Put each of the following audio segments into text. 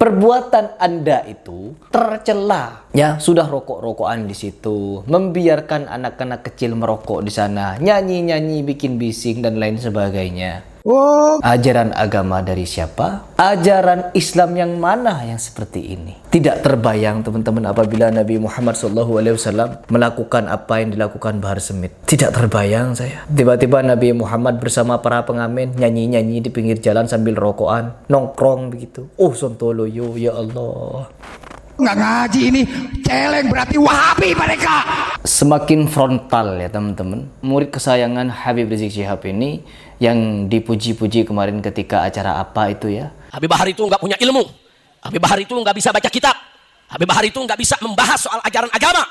perbuatan Anda itu tercela. Ya, sudah rokok-rokokan di situ, membiarkan anak-anak kecil merokok di sana, nyanyi-nyanyi bikin bising dan lain sebagainya. Oh. Ajaran agama dari siapa? Ajaran Islam yang mana yang seperti ini? Tidak terbayang teman-teman apabila Nabi Muhammad SAW melakukan apa yang dilakukan Bahar Semit. Tidak terbayang saya. Tiba-tiba Nabi Muhammad bersama para pengamen nyanyi-nyanyi di pinggir jalan sambil rokokan, nongkrong begitu. Oh sontoloyo ya Allah nggak ngaji ini celeng berarti wahabi mereka semakin frontal ya teman-teman murid kesayangan Habib Rizik Syihab ini yang dipuji-puji kemarin ketika acara apa itu ya Habib Bahar itu nggak punya ilmu Habib Bahar itu nggak bisa baca kitab Habib Bahar itu nggak bisa membahas soal ajaran agama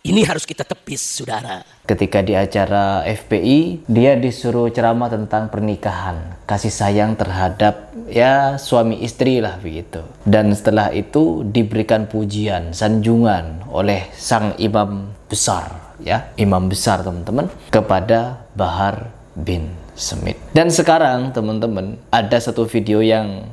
ini harus kita tepis, saudara. Ketika di acara FPI, dia disuruh ceramah tentang pernikahan, kasih sayang terhadap ya suami istri lah begitu. Dan setelah itu diberikan pujian, sanjungan oleh sang imam besar, ya imam besar teman-teman kepada Bahar bin Semit. Dan sekarang teman-teman ada satu video yang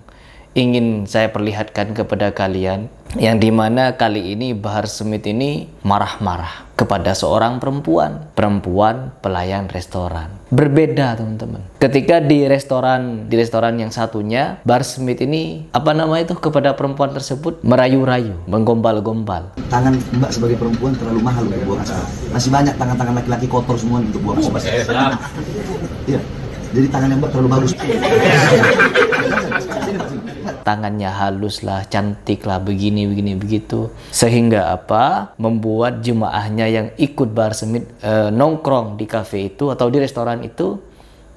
ingin saya perlihatkan kepada kalian yang dimana kali ini Bahar Smith ini marah-marah kepada seorang perempuan perempuan pelayan restoran berbeda teman-teman ketika di restoran di restoran yang satunya Bahar Smith ini apa nama itu kepada perempuan tersebut merayu-rayu menggombal-gombal tangan mbak sebagai perempuan terlalu mahal untuk buang sampah masih banyak tangan-tangan laki-laki kotor semua untuk buang sampah iya jadi tangan yang mbak terlalu bagus tangannya halus lah, cantik lah, begini, begini, begitu. Sehingga apa? Membuat jemaahnya yang ikut bar semit, e, nongkrong di kafe itu atau di restoran itu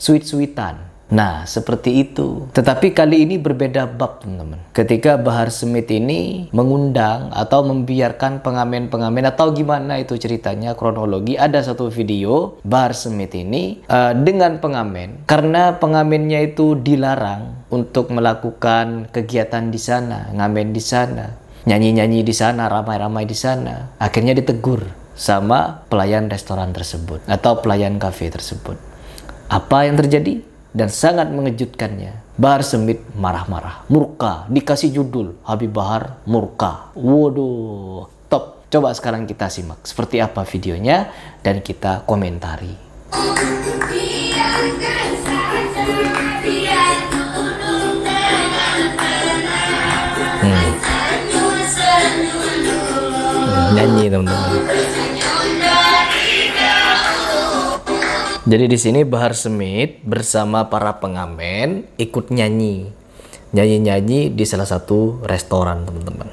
sweet-sweetan Nah, seperti itu. Tetapi kali ini berbeda bab, teman-teman. Ketika Bahar Smith ini mengundang atau membiarkan pengamen-pengamen atau gimana itu ceritanya kronologi ada satu video Bahar Smith ini uh, dengan pengamen karena pengamennya itu dilarang untuk melakukan kegiatan di sana, ngamen di sana, nyanyi-nyanyi di sana, ramai-ramai di sana. Akhirnya ditegur sama pelayan restoran tersebut atau pelayan kafe tersebut. Apa yang terjadi? dan sangat mengejutkannya. Bahar semit marah-marah, murka, dikasih judul Habib Bahar murka. Waduh, top. Coba sekarang kita simak seperti apa videonya dan kita komentari. Hmm. nyanyi teman-teman. Jadi di sini Bahar Smith bersama para pengamen ikut nyanyi. Nyanyi-nyanyi di salah satu restoran, teman-teman.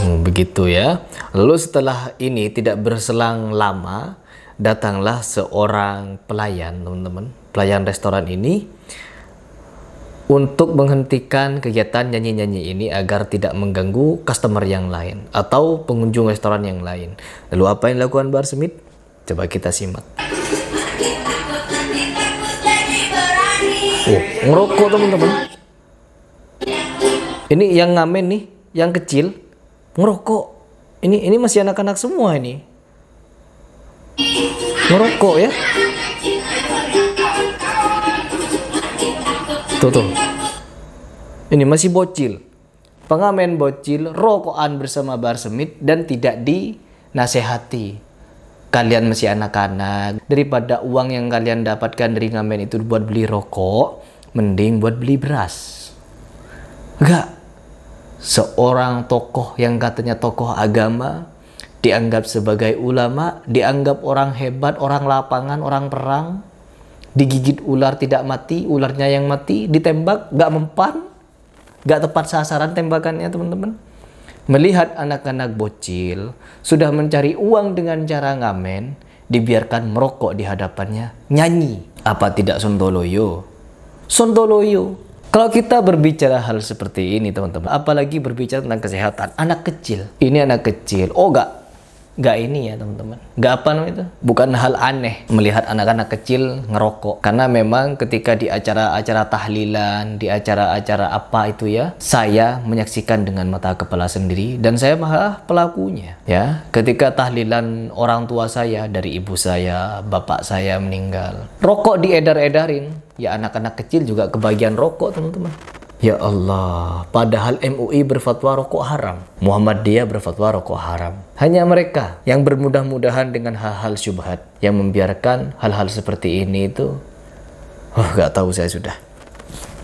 Hmm, begitu ya. Lalu setelah ini tidak berselang lama, datanglah seorang pelayan, teman-teman. Pelayan restoran ini untuk menghentikan kegiatan nyanyi-nyanyi ini agar tidak mengganggu customer yang lain atau pengunjung restoran yang lain. Lalu apa yang dilakukan Bar Smith? Coba kita simak. Oh, ngerokok teman-teman. Ini yang ngamen nih, yang kecil ngerokok. Ini ini masih anak-anak semua ini. Ngerokok ya. Tuh tuh. Ini masih bocil. Pengamen bocil rokokan bersama bar semit dan tidak di dinasehati. Kalian masih anak-anak. Daripada uang yang kalian dapatkan dari ngamen itu buat beli rokok, mending buat beli beras. Enggak. Seorang tokoh yang katanya tokoh agama, dianggap sebagai ulama, dianggap orang hebat, orang lapangan, orang perang, digigit ular tidak mati, ularnya yang mati, ditembak, gak mempan, gak tepat sasaran tembakannya teman-teman. Melihat anak-anak bocil sudah mencari uang dengan cara ngamen, dibiarkan merokok di hadapannya, nyanyi. Apa tidak sontoloyo? Sontoloyo. Kalau kita berbicara hal seperti ini teman-teman, apalagi berbicara tentang kesehatan, anak kecil. Ini anak kecil, oh gak nggak ini ya teman-teman nggak apa namanya itu bukan hal aneh melihat anak-anak kecil ngerokok karena memang ketika di acara-acara tahlilan di acara-acara apa itu ya saya menyaksikan dengan mata kepala sendiri dan saya malah pelakunya ya ketika tahlilan orang tua saya dari ibu saya bapak saya meninggal rokok diedar-edarin ya anak-anak kecil juga kebagian rokok teman-teman Ya Allah, padahal MUI berfatwa rokok haram. Muhammadiyah berfatwa rokok haram. Hanya mereka yang bermudah-mudahan dengan hal-hal syubhat yang membiarkan hal-hal seperti ini itu oh, gak tahu saya sudah.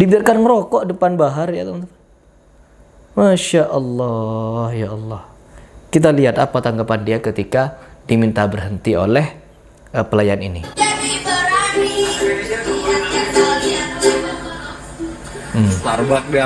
Dibiarkan merokok depan bahar ya teman-teman. Masya Allah, ya Allah. Kita lihat apa tanggapan dia ketika diminta berhenti oleh uh, pelayan ini. hmm. Starbucks dia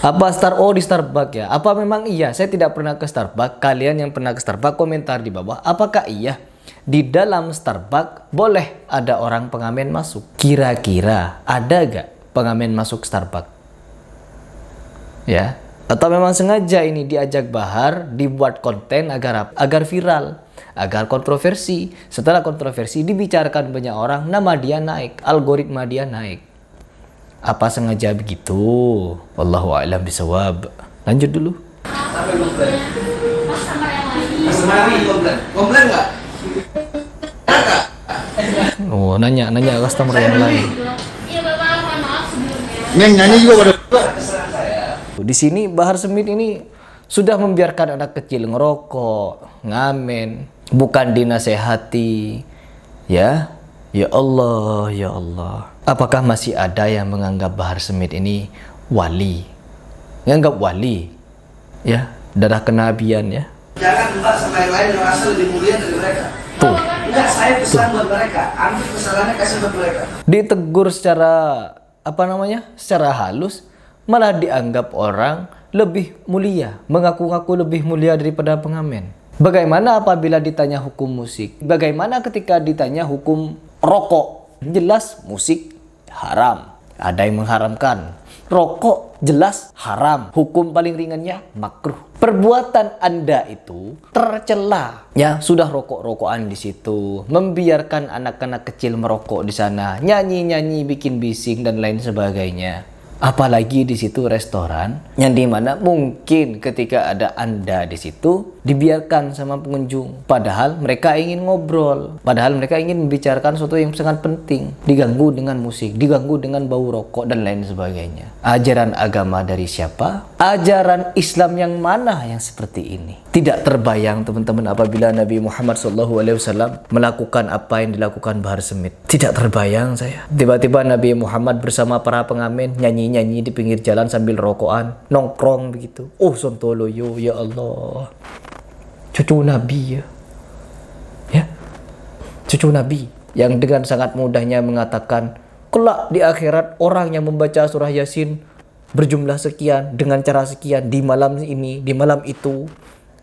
apa Star O oh, di Starbucks ya? Apa memang iya? Saya tidak pernah ke Starbucks. Kalian yang pernah ke Starbucks komentar di bawah. Apakah iya? Di dalam Starbucks boleh ada orang pengamen masuk. Kira-kira ada gak pengamen masuk Starbucks? Ya. Atau memang sengaja ini diajak Bahar dibuat konten agar agar viral agar kontroversi. Setelah kontroversi dibicarakan banyak orang, nama dia naik, algoritma dia naik. Apa sengaja begitu? Wallahu a'lam bisawab. Lanjut dulu. Oh, nanya, nanya customer yang lain. juga iya, di sini Bahar semit ini sudah membiarkan anak kecil ngerokok, ngamen, bukan dinasehati ya ya Allah ya Allah apakah masih ada yang menganggap Bahar Semit ini wali menganggap wali ya darah kenabian ya jangan lupa sama lain yang asal lebih mulia dari mereka tuh enggak saya pesan buat mereka ambil kesalahannya kasih buat mereka ditegur secara apa namanya secara halus malah dianggap orang lebih mulia mengaku-ngaku lebih mulia daripada pengamen Bagaimana apabila ditanya hukum musik? Bagaimana ketika ditanya hukum rokok? Jelas musik haram. Ada yang mengharamkan. Rokok jelas haram. Hukum paling ringannya makruh. Perbuatan Anda itu tercela. Ya, sudah rokok-rokokan di situ, membiarkan anak-anak kecil merokok di sana, nyanyi-nyanyi bikin bising dan lain sebagainya. Apalagi di situ restoran yang dimana mungkin ketika ada Anda di situ dibiarkan sama pengunjung. Padahal mereka ingin ngobrol. Padahal mereka ingin membicarakan sesuatu yang sangat penting. Diganggu dengan musik, diganggu dengan bau rokok dan lain sebagainya. Ajaran agama dari siapa? Ajaran Islam yang mana yang seperti ini? Tidak terbayang teman-teman apabila Nabi Muhammad SAW melakukan apa yang dilakukan Bahar Semit. Tidak terbayang saya. Tiba-tiba Nabi Muhammad bersama para pengamen nyanyi nyanyi di pinggir jalan sambil rokokan, nongkrong begitu. Oh, yo ya Allah. Cucu Nabi ya. Ya. Cucu Nabi yang dengan sangat mudahnya mengatakan, kelak di akhirat orang yang membaca surah Yasin berjumlah sekian dengan cara sekian di malam ini, di malam itu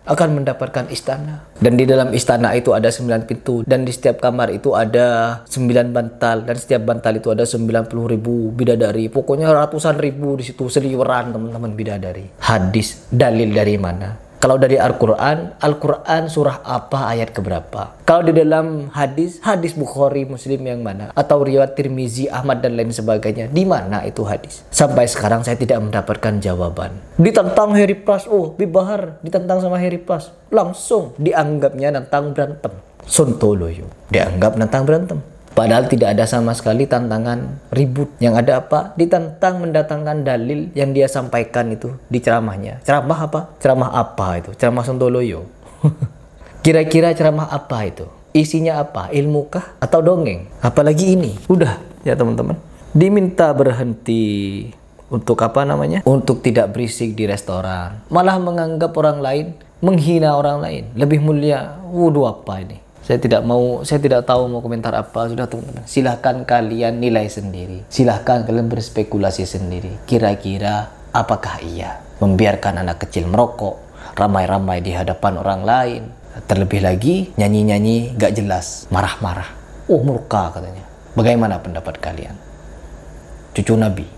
akan mendapatkan istana. Dan di dalam istana itu ada 9 pintu dan di setiap kamar itu ada 9 bantal dan setiap bantal itu ada 90 ribu bidadari. Pokoknya ratusan ribu di situ seliweran teman-teman bidadari. Hadis dalil dari mana? Kalau dari Al-Quran, Al-Quran surah apa, ayat keberapa? Kalau di dalam hadis, hadis Bukhari, Muslim yang mana? Atau riwayat Tirmizi, Ahmad dan lain sebagainya. Di mana itu hadis? Sampai sekarang saya tidak mendapatkan jawaban. Ditentang Harry Plus, oh Bibahar ditentang sama Harry Plus. Langsung dianggapnya tentang berantem. Suntoloyo dianggap tentang berantem. Padahal tidak ada sama sekali tantangan ribut. Yang ada apa? Ditantang mendatangkan dalil yang dia sampaikan itu di ceramahnya. Ceramah apa? Ceramah apa itu? Ceramah Sontoloyo. Kira-kira ceramah apa itu? Isinya apa? Ilmu kah? atau dongeng? Apalagi ini. Udah ya teman-teman. Diminta berhenti untuk apa namanya? Untuk tidak berisik di restoran. Malah menganggap orang lain, menghina orang lain. Lebih mulia. Waduh apa ini? saya tidak mau saya tidak tahu mau komentar apa sudah teman-teman silahkan kalian nilai sendiri silahkan kalian berspekulasi sendiri kira-kira apakah ia membiarkan anak kecil merokok ramai-ramai di hadapan orang lain terlebih lagi nyanyi-nyanyi gak jelas marah-marah oh murka katanya bagaimana pendapat kalian cucu nabi